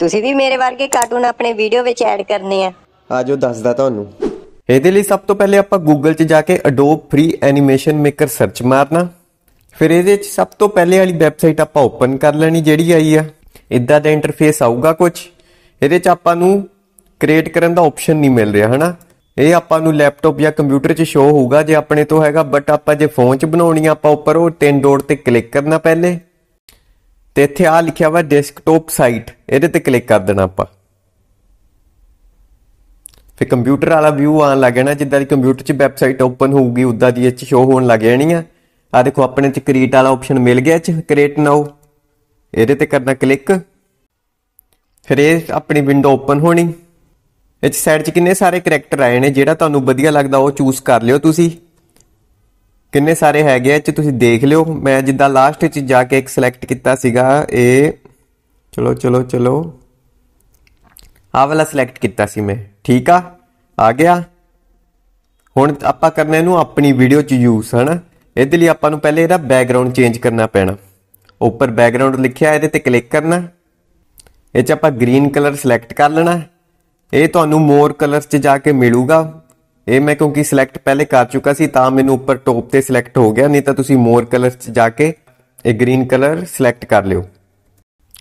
ਤੁਸੀਂ ਵੀ ਮੇਰੇ ਵਰਗੇ ਕਾਰਟੂਨ ਆਪਣੇ ਵੀਡੀਓ ਵਿੱਚ ਐਡ ਕਰਨੇ ਆ ਆਜੋ ਦੱਸਦਾ ਤੁਹਾਨੂੰ ਇਹਦੇ ਲਈ ਸਭ ਤੋਂ ਪਹਿਲੇ ਆਪਾਂ Google 'ਚ ਜਾ ਕੇ Adobe Free Animation Maker search ਮਾਰਨਾ ਫਿਰ ਇਹਦੇ 'ਚ ਸਭ ਤੋਂ ਪਹਿਲੇ ਵਾਲੀ ਵੈਬਸਾਈਟ ਆਪਾਂ ਓਪਨ ਕਰ ਲੈਣੀ ਜਿਹੜੀ ਆਈ ਆ ਇਦਾਂ ਦਾ ਇੰਟਰਫੇਸ ਆਊਗਾ ਕੁਝ ਇਹਦੇ 'ਚ ਆਪਾਂ ਨੂੰ ਕ੍ਰੀਏਟ ਕਰਨ ਦਾ ਆਪਸ਼ਨ ਨਹੀਂ ਮਿਲ ਰਿਹਾ ਹਨਾ ਇਹ ਆਪਾਂ ਨੂੰ ਲੈਪਟਾਪ ਜਾਂ ਕੰਪਿਊਟਰ 'ਚ ਸ਼ੋ ਹੋਊਗਾ ਜੇ ਆਪਣੇ ਤੋਂ ਹੈਗਾ ਬਟ ਆਪਾਂ ਜੇ ਫੋਨ 'ਚ ਬਣਾਉਣੀ ਆ ਆਪਾਂ ਉੱਪਰ ਉਹ ਤਿੰਨ ਡੋਟ ਤੇ ਕਲਿੱਕ ਕਰਨਾ ਪਹਿਲੇ ਤੇ ਇੱਥੇ ਆ ਲਿਖਿਆ ਹੋਇਆ ਡੈਸਕਟਾਪ ਸਾਈਟ ਇਹਦੇ ਤੇ ਕਲਿੱਕ ਕਰ ਦੇਣਾ ਆਪਾਂ ਫਿਰ ਕੰਪਿਊਟਰ ਵਾਲਾ ਵਿਊ ਆਉਣ ਲੱਗਣਾ ਜਿੱਦਾਂ ਦੀ ਕੰਪਿਊਟਰ 'ਚ ਵੈਬਸਾਈਟ ਓਪਨ ਹੋਊਗੀ ਉਦਾਂ ਦੀ ਇੱਥੇ ਸ਼ੋ ਹੋਣ ਲੱਗ ਜਾਣੀ ਆ ਆ ਦੇਖੋ ਆਪਣੇ 'ਚ ਕ੍ਰੀਏਟ ਵਾਲਾ ਆਪਸ਼ਨ ਮਿਲ ਗਿਆ 'ਚ ਕ੍ਰੀਏਟ ਨਾਓ ਇਹਦੇ ਤੇ ਕਰਨਾ ਕਲਿੱਕ ਫਿਰ ਇਹ ਆਪਣੀ ਵਿੰਡੋ ਓਪਨ ਹੋਣੀ ਇਹ ਸਾਈਡ 'ਚ ਕਿੰਨੇ ਸਾਰੇ ਕੈਰੈਕਟਰ ਆਏ ਨੇ ਜਿਹੜਾ ਤੁਹਾਨੂੰ ਵਧੀਆ ਲੱਗਦਾ ਉਹ ਚੂਜ਼ ਕਰ ਲਿਓ ਤੁਸੀਂ ਕਿੰਨੇ ਸਾਰੇ ਹੈਗੇ ਆ ਚ ਤੁਸੀਂ ਦੇਖ ਲਿਓ ਮੈਂ ਜਿੱਦਾਂ ਲਾਸਟ ਵਿੱਚ ਜਾ ਕੇ ਇੱਕ ਸਿਲੈਕਟ ਕੀਤਾ ਸੀਗਾ ਇਹ ਚਲੋ ਚਲੋ ਚਲੋ ਆਹ ਵਾਲਾ ਸਿਲੈਕਟ ਕੀਤਾ ਸੀ ਮੈਂ ਠੀਕ ਆ ਆ ਗਿਆ ਹੁਣ ਆਪਾਂ ਕਰਨਾ ਇਹਨੂੰ ਆਪਣੀ ਵੀਡੀਓ 'ਚ ਯੂਜ਼ ਹਨਾ ਇਹਦੇ ਲਈ ਆਪਾਂ ਨੂੰ ਪਹਿਲੇ ਇਹਦਾ ਬੈਕਗ੍ਰਾਉਂਡ ਚੇਂਜ ਕਰਨਾ ਪੈਣਾ ਉੱਪਰ ਬੈਕਗ੍ਰਾਉਂਡ ਲਿਖਿਆ ਇਹਦੇ ਤੇ ਕਲਿੱਕ ਕਰਨਾ ਇਹ 'ਚ ਆਪਾਂ ਗ੍ਰੀਨ ਕਲਰ ਸਿਲੈਕਟ ਕਰ ਲੈਣਾ ਇਹ ਤੁਹਾਨੂੰ ਮੋਰ ਕਲਰਸ 'ਚ ਜਾ ਕੇ ਮਿਲੂਗਾ ਇਹ ਮੈਂ ਕਿਉਂਕਿ ਸਿਲੈਕਟ ਪਹਿਲੇ ਕਰ ਚੁੱਕਾ ਸੀ ਤਾਂ ਮੈਨੂੰ ਉੱਪਰ ਟੌਪ ਤੇ ਸਿਲੈਕਟ ਹੋ ਗਿਆ ਨਹੀਂ ਤਾਂ ਤੁਸੀਂ ਮੋਰ ਕਲਰ 'ਚ ਜਾ ਕੇ ਇਹ ਗ੍ਰੀਨ ਕਲਰ ਸਿਲੈਕਟ ਕਰ ਲਿਓ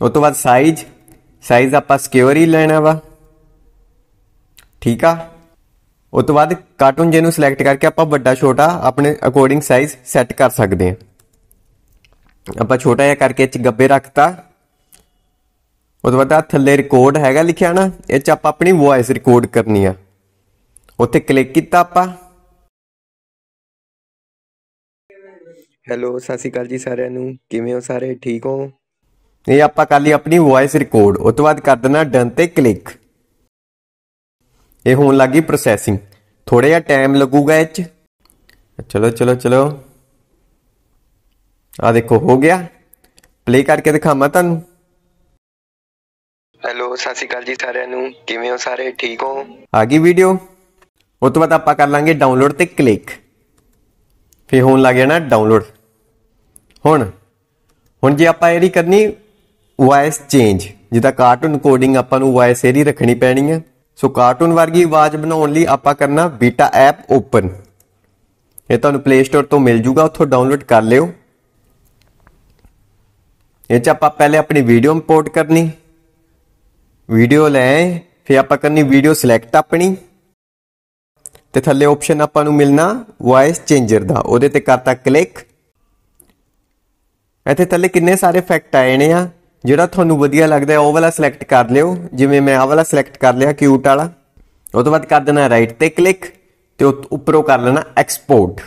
ਉਸ ਤੋਂ ਬਾਅਦ ਸਾਈਜ਼ ਸਾਈਜ਼ ਆਪਾਂ ਸਕੁਅਰ ਹੀ ਲੈਣਾ ਵਾ ਠੀਕ ਆ ਉਸ ਤੋਂ ਬਾਅਦ ਕਾਰਟੂਨ ਜੇ ਨੂੰ ਸਿਲੈਕਟ ਕਰਕੇ ਆਪਾਂ ਵੱਡਾ ਛੋਟਾ ਆਪਣੇ ਅਕੋਰਡਿੰਗ ਸਾਈਜ਼ ਸੈੱਟ ਕਰ ਸਕਦੇ ਆ ਆਪਾਂ ਛੋਟਾ ਜਿਹਾ ਕਰਕੇ ਇੱਚ ਗੱਬੇ ਰੱਖਤਾ ਉਸ ਤੋਂ ਬਾਅਦ ਥੱਲੇ ਰਿਕਾਰਡ ਹੈਗਾ ਲਿਖਿਆ ਨਾ ਇਹ ਚ ਆਪਾਂ ਆਪਣੀ ਵੌਇਸ ਰਿਕਾਰਡ ਕਰਨੀ ਆ ਉੱਤੇ ਕੀਤਾ ਆਪਾਂ ਹੈਲੋ ਸਤਿ ਸ਼੍ਰੀ ਅਕਾਲ ਜੀ ਸਾਰਿਆਂ ਨੂੰ ਕਿਵੇਂ ਹੋ ਸਾਰੇ ਠੀਕ ਹੋ ਇਹ ਆਪਾਂ ਕਰ ਲਈ ਆਪਣੀ ਵੌਇਸ ਰਿਕਾਰਡ ਉਸ ਤੋਂ ਬਾਅਦ ਕਰ ਦੇਣਾ ਡਨ ਤੇ ਕਲਿੱਕ ਇਹ ਹੋਣ ਲੱਗੀ ਪ੍ਰੋਸੈਸਿੰਗ ਥੋੜਾ ਜਿਹਾ ਟਾਈਮ ਲੱਗੂਗਾ ਇਹ ਚ ਚਲੋ ਚਲੋ ਚਲੋ ਆ ਦੇਖੋ ਹੋ ਗਿਆ ਪਲੇ ਕਰਕੇ ਦਿਖਾਵਾਂ ਤੁਹਾਨੂੰ ਹੈਲੋ ਸਤਿ ਸ਼੍ਰੀ ਅਕਾਲ ਜੀ ਸਾਰਿਆਂ ਨੂੰ ਕਿਵੇਂ ਹੋ ਸਾਰੇ ਠੀਕ ਹੋ ਆ ਗਈ ਵੀਡੀਓ ਉਸ ਤੋਂ ਬਾਅਦ ਆਪਾਂ ਕਰ ਲਾਂਗੇ ਡਾਊਨਲੋਡ ਤੇ ਕਲਿੱਕ ਫੇ ਹੋਣ ਲੱਗ ਜਾਣਾ ਡਾਊਨਲੋਡ ਹੁਣ ਹੁਣ ਜੇ ਆਪਾਂ ਇਹਦੀ ਕਰਨੀ ਵਾਇਸ ਚੇਂਜ ਜਿਹਦਾ ਕਾਰਟੂਨ ਕੋਡਿੰਗ ਆਪਾਂ ਨੂੰ ਵਾਇਸ ਇਹਦੀ ਰੱਖਣੀ ਪੈਣੀ ਹੈ ਸੋ ਕਾਰਟੂਨ ਵਰਗੀ ਆਵਾਜ਼ ਬਣਾਉਣ ਲਈ ਆਪਾਂ ਕਰਨਾ ਬੀਟਾ ਐਪ ਓਪਨ ਇਹ ਤੁਹਾਨੂੰ ਪਲੇ ਸਟੋਰ ਤੋਂ ਮਿਲ ਜੂਗਾ ਉੱਥੋਂ ਡਾਊਨਲੋਡ ਕਰ ਲਿਓ ਇਹ ਚ ਆਪਾਂ ਪਹਿਲੇ ਆਪਣੀ ਵੀਡੀਓ ਇੰਪੋਰਟ ਕਰਨੀ ਵੀਡੀਓ ਲੈ ਫਿਰ ਆਪਾਂ ਕਰਨੀ ਵੀਡੀਓ ਸਿਲੈਕਟ ਆਪਣੀ ਤੇ ਥੱਲੇ ਆਪਸ਼ਨ ਆਪਾਂ ਨੂੰ ਮਿਲਣਾ ਵਾਇਸ ਚੇਂਜਰ ਦਾ ਉਹਦੇ ਤੇ ਕਰਤਾ ਕਲਿੱਕ ਇੱਥੇ ਥੱਲੇ ਕਿੰਨੇ ਸਾਰੇ ਫੈਕਟ ਆਏ ਨੇ ਆ ਜਿਹੜਾ ਤੁਹਾਨੂੰ ਵਧੀਆ ਲੱਗਦਾ ਹੈ ਉਹ ਵਾਲਾ ਸਿਲੈਕਟ ਕਰ ਲਿਓ ਜਿਵੇਂ ਮੈਂ ਆ ਵਾਲਾ ਸਿਲੈਕਟ ਕਰ ਲਿਆ ਕਿਊਟ ਵਾਲਾ ਉਸ ਤੋਂ ਬਾਅਦ ਕਰ ਦੇਣਾ ਰਾਈਟ ਤੇ ਕਲਿੱਕ ਤੇ ਉੱਪਰੋਂ ਕਰ ਲੈਣਾ ਐਕਸਪੋਰਟ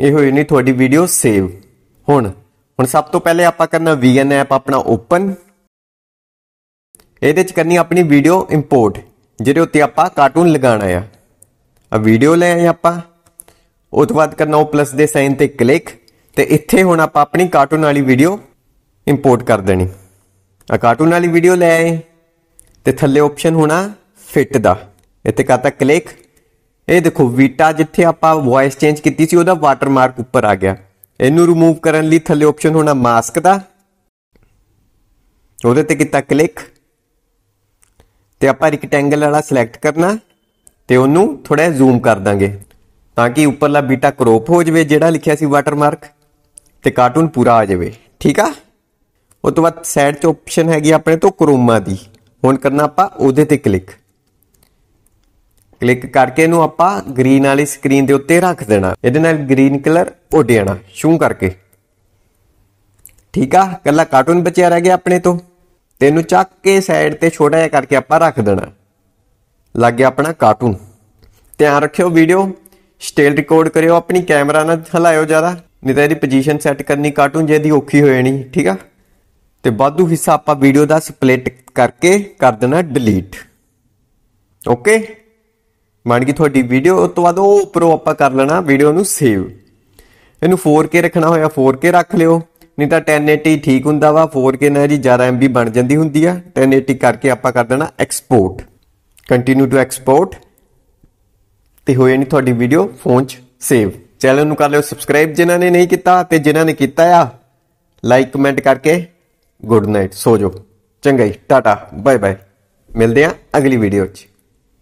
ਇਹ ਹੋਈ ਨਹੀਂ ਤੁਹਾਡੀ ਵੀਡੀਓ ਸੇਵ ਹੁਣ ਹੁਣ ਸਭ ਤੋਂ ਪਹਿਲੇ ਆਪਾਂ ਕਰਨਾ ਵੀਐਨ ਐਪ ਆਪਣਾ ਓਪਨ ਇਹਦੇ ਚ ਕਰਨੀ ਆਪਣੀ ਵੀਡੀਓ ਇੰਪੋਰਟ ਜਿਹਦੇ ਉੱਤੇ ਆਪਾਂ ਕਾਰਟੂਨ ਲਗਾਣਾ ਆ ਆ ਵੀਡੀਓ ਲੈ ਆਏ ਆਪਾਂ ਉਸ ਤੋਂ ਬਾਅਦ ਕਰਨਾ ਉਹ ਪਲੱਸ ਦੇ ਸਾਈਨ ਤੇ ਕਲਿੱਕ ਤੇ ਇੱਥੇ ਹੁਣ ਆਪਾਂ ਆਪਣੀ ਕਾਰਟੂਨ ਵਾਲੀ ਵੀਡੀਓ ਇੰਪੋਰਟ ਕਰ ਦੇਣੀ ਆ ਕਾਰਟੂਨ ਵਾਲੀ ਵੀਡੀਓ ਲੈ ਆਏ ਤੇ ਥੱਲੇ ਆਪਸ਼ਨ ਹੋਣਾ ਫਿੱਟ ਦਾ ਇੱਥੇ ਕਹਤਾ ਕਲਿੱਕ ਇਹ ਦੇਖੋ ਵੀਟਾ ਜਿੱਥੇ ਆਪਾਂ ਵੌਇਸ ਚੇਂਜ ਕੀਤੀ ਸੀ ਉਹਦਾ ਵਾਟਰਮਾਰਕ ਉੱਪਰ ਆ ਗਿਆ ਇਹਨੂੰ ਰਿਮੂਵ ਕਰਨ ਲਈ ਥੱਲੇ ਆਪਸ਼ਨ ਹੋਣਾ ਮਾਸਕ ਦਾ ਉਹਦੇ ਤੇ ਕੀਤਾ ਕਲਿੱਕ ਤੇ ਆਪਾਂ ਰੈਕਟੈਂਗਲ ਵਾਲਾ ਸਿਲੈਕਟ ਕਰਨਾ ਤੇ ਉਹਨੂੰ ਥੋੜਾ ਜ਼ੂਮ ਕਰ ਦਾਂਗੇ ਤਾਂ ਕਿ ਉੱਪਰਲਾ ਬੀਟਾ ਕ੍ਰੋਪ ਹੋ ਜਵੇ ਜਿਹੜਾ ਲਿਖਿਆ ਸੀ ਵਾਟਰਮਾਰਕ ਤੇ ਕਾਰਟੂਨ ਪੂਰਾ ਆ ਜਾਵੇ ਠੀਕ ਆ ਉਹ ਤੋਂ ਬਾਅਦ ਸਾਈਡ ਤੇ ਆਪਸ਼ਨ ਹੈਗੀ ਆਪਣੇ ਤੋਂ ਕ੍ਰੋਮਾ ਦੀ ਹੁਣ ਕਰਨਾ ਆਪਾਂ ਉਹਦੇ ਤੇ ਕਲਿੱਕ ਕਲਿੱਕ ਕਰਕੇ ਇਹਨੂੰ ਆਪਾਂ ਗ੍ਰੀਨ ਵਾਲੀ ਸਕਰੀਨ ਦੇ ਉੱਤੇ ਰੱਖ ਦੇਣਾ ਇਹਦੇ ਨਾਲ ਗ੍ਰੀਨ ਕਲਰ ਉੱਡ ਜਾਣਾ ਸ਼ੂ ਕਰਕੇ ਠੀਕ ਆ ਕੱਲਾ ਕਾਰਟੂਨ ਬਚਿਆ ਰਹਿ ਗਿਆ ਆਪਣੇ ਤੋਂ ਇਹਨੂੰ ਚੱਕ ਕੇ ਸਾਈਡ ਤੇ ਛੋਟਾ ਜਿਹਾ ਕਰਕੇ ਆਪਾਂ ਰੱਖ ਦੇਣਾ ਲੱਗ ਗਿਆ ਆਪਣਾ ਕਾਰਟੂਨ ਧਿਆਨ ਰੱਖਿਓ ਵੀਡੀਓ ਸਟੇਲ ਰਿਕਾਰਡ ਕਰਿਓ ਆਪਣੀ ਕੈਮਰਾ ਨਾਲ ਹਲਾਇਓ ਜ਼ਿਆਦਾ ਨਹੀਂ ਤਾਂ ਇਹਦੀ ਪੋਜੀਸ਼ਨ ਸੈੱਟ ਕਰਨੀ ਕਾਰਟੂਨ ਜੇ ਦੀ ਔਖੀ ਹੋ ਜਾਣੀ ਠੀਕ ਆ ਤੇ ਬਾਦੂ ਹਿੱਸਾ ਆਪਾਂ ਵੀਡੀਓ ਦਾ ਸਪਲਿਟ ਕਰਕੇ ਕਰ ਦੇਣਾ ਡਿਲੀਟ ਓਕੇ ਮੰਨ ਕੇ ਤੁਹਾਡੀ ਵੀਡੀਓ ਉਸ ਤੋਂ ਬਾਅਦ ਉਹ ਉੱਪਰੋਂ ਆਪਾਂ ਕਰ ਲੈਣਾ ਵੀਡੀਓ ਨੂੰ ਸੇਵ ਇਹਨੂੰ 4K ਰੱਖਣਾ ਹੋਇਆ 4K ਰੱਖ ਲਿਓ ਨਹੀਂ ਤਾਂ 1080 ਠੀਕ ਹੁੰਦਾ ਵਾ 4K ਨਾਲ ਜੀ ਜ਼ਿਆਦਾ MB ਬਣ ਜਾਂਦੀ ਹੁੰਦੀ ਆ 1080 ਕਰਕੇ ਆਪਾਂ ਕਰ ਦੇਣਾ ਐਕਸਪੋਰਟ ਕੰਟੀਨਿਊ ਟੂ ਐਕਸਪੋਰਟ ਤੇ ਹੋਏ ਨਹੀਂ ਤੁਹਾਡੀ ਵੀਡੀਓ ਫੋਨ 'ਚ ਸੇਵ ਚੈਨਲ ਨੂੰ ਕਰ ਲਿਓ ਸਬਸਕ੍ਰਾਈਬ ਜਿਨ੍ਹਾਂ ਨੇ ਨਹੀਂ ਕੀਤਾ ਤੇ ਜਿਨ੍ਹਾਂ ਨੇ ਕੀਤਾ ਆ ਲਾਈਕ ਕਮੈਂਟ ਕਰਕੇ ਗੁੱਡ ਨਾਈਟ ਸੋ ਜੋ ਚੰਗਾਈ ਟਾਟਾ ਬਾਏ ਬਾਏ ਮਿਲਦੇ ਆ ਅਗਲੀ ਵੀਡੀਓ 'ਚ